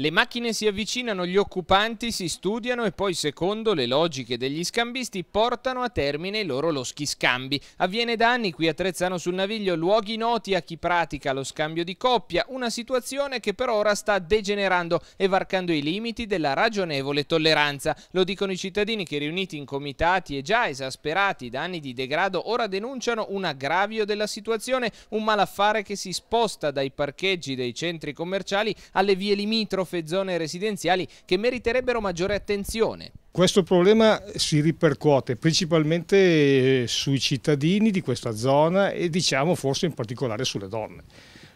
Le macchine si avvicinano, gli occupanti si studiano e poi, secondo le logiche degli scambisti, portano a termine i loro loschi scambi. Avviene da anni qui a Trezzano sul Naviglio, luoghi noti a chi pratica lo scambio di coppia, una situazione che per ora sta degenerando e varcando i limiti della ragionevole tolleranza. Lo dicono i cittadini che riuniti in comitati e già esasperati da anni di degrado ora denunciano un aggravio della situazione, un malaffare che si sposta dai parcheggi dei centri commerciali alle vie limitrofe zootrofe zone residenziali che meriterebbero maggiore attenzione. Questo problema si ripercuote principalmente eh, sui cittadini di questa zona e diciamo forse in particolare sulle donne.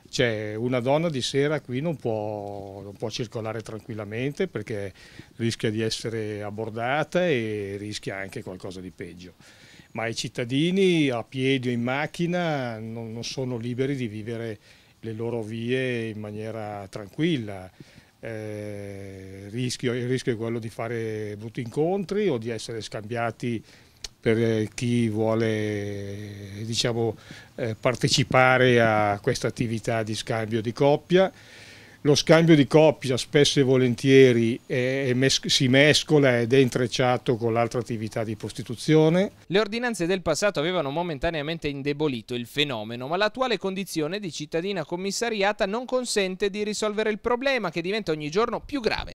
Cioè una donna di sera qui non può, non può circolare tranquillamente perché rischia di essere abbordata e rischia anche qualcosa di peggio ma i cittadini a piedi o in macchina non, non, sono liberi di vivere le loro vie in maniera tranquilla eh, rischio, il rischio è quello di fare brutti incontri o di essere scambiati per eh, chi vuole diciamo, eh, partecipare a questa attività di scambio di coppia lo scambio di coppia spesso e volentieri è, è si mescola ed è intrecciato con l'altra attività di prostituzione. Le ordinanze del passato avevano momentaneamente indebolito il fenomeno, ma l'attuale condizione di cittadina commissariata non consente di risolvere il problema che diventa ogni giorno più grave.